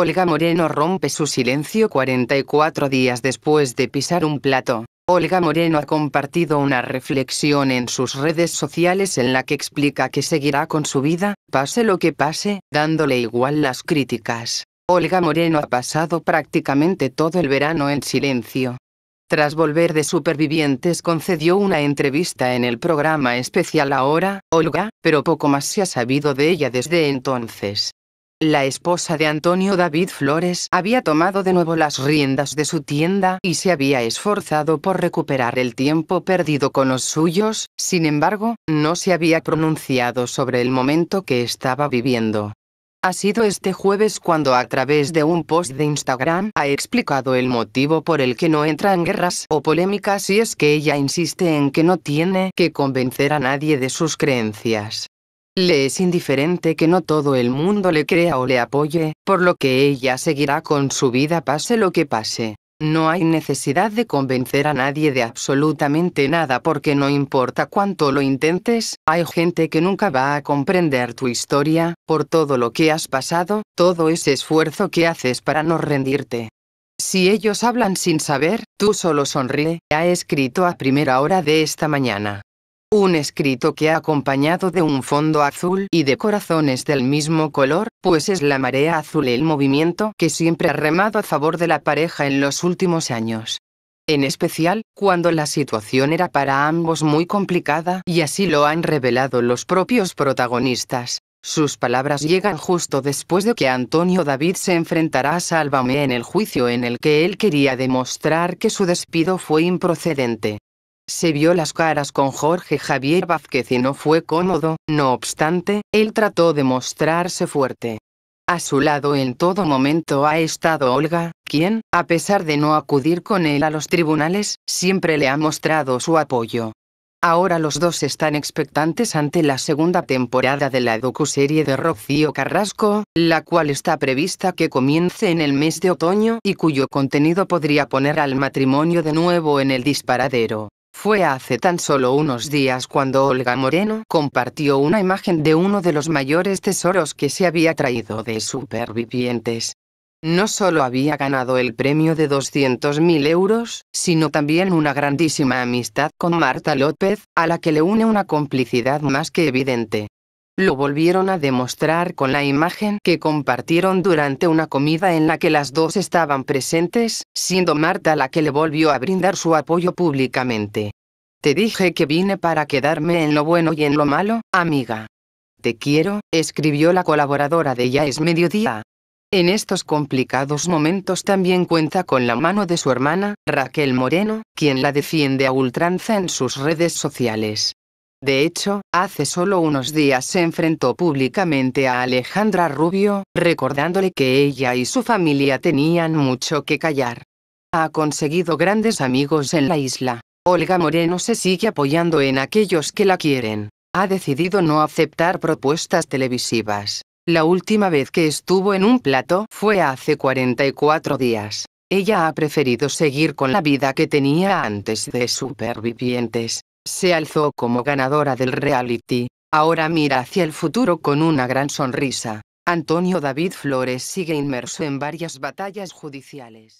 Olga Moreno rompe su silencio 44 días después de pisar un plato. Olga Moreno ha compartido una reflexión en sus redes sociales en la que explica que seguirá con su vida, pase lo que pase, dándole igual las críticas. Olga Moreno ha pasado prácticamente todo el verano en silencio. Tras volver de Supervivientes concedió una entrevista en el programa especial Ahora, Olga, pero poco más se ha sabido de ella desde entonces. La esposa de Antonio David Flores había tomado de nuevo las riendas de su tienda y se había esforzado por recuperar el tiempo perdido con los suyos, sin embargo, no se había pronunciado sobre el momento que estaba viviendo. Ha sido este jueves cuando a través de un post de Instagram ha explicado el motivo por el que no entra en guerras o polémicas y es que ella insiste en que no tiene que convencer a nadie de sus creencias. Le es indiferente que no todo el mundo le crea o le apoye, por lo que ella seguirá con su vida pase lo que pase. No hay necesidad de convencer a nadie de absolutamente nada porque no importa cuánto lo intentes, hay gente que nunca va a comprender tu historia, por todo lo que has pasado, todo ese esfuerzo que haces para no rendirte. Si ellos hablan sin saber, tú solo sonríe, ha escrito a primera hora de esta mañana. Un escrito que ha acompañado de un fondo azul y de corazones del mismo color, pues es la marea azul el movimiento que siempre ha remado a favor de la pareja en los últimos años. En especial, cuando la situación era para ambos muy complicada y así lo han revelado los propios protagonistas. Sus palabras llegan justo después de que Antonio David se enfrentará a Sálvame en el juicio en el que él quería demostrar que su despido fue improcedente. Se vio las caras con Jorge Javier Vázquez y no fue cómodo, no obstante, él trató de mostrarse fuerte. A su lado en todo momento ha estado Olga, quien, a pesar de no acudir con él a los tribunales, siempre le ha mostrado su apoyo. Ahora los dos están expectantes ante la segunda temporada de la serie de Rocío Carrasco, la cual está prevista que comience en el mes de otoño y cuyo contenido podría poner al matrimonio de nuevo en el disparadero. Fue hace tan solo unos días cuando Olga Moreno compartió una imagen de uno de los mayores tesoros que se había traído de supervivientes. No solo había ganado el premio de 200.000 euros, sino también una grandísima amistad con Marta López, a la que le une una complicidad más que evidente. Lo volvieron a demostrar con la imagen que compartieron durante una comida en la que las dos estaban presentes, siendo Marta la que le volvió a brindar su apoyo públicamente. Te dije que vine para quedarme en lo bueno y en lo malo, amiga. Te quiero, escribió la colaboradora de Ya es Mediodía. En estos complicados momentos también cuenta con la mano de su hermana, Raquel Moreno, quien la defiende a ultranza en sus redes sociales. De hecho, hace solo unos días se enfrentó públicamente a Alejandra Rubio, recordándole que ella y su familia tenían mucho que callar. Ha conseguido grandes amigos en la isla. Olga Moreno se sigue apoyando en aquellos que la quieren. Ha decidido no aceptar propuestas televisivas. La última vez que estuvo en un plato fue hace 44 días. Ella ha preferido seguir con la vida que tenía antes de supervivientes se alzó como ganadora del reality, ahora mira hacia el futuro con una gran sonrisa. Antonio David Flores sigue inmerso en varias batallas judiciales.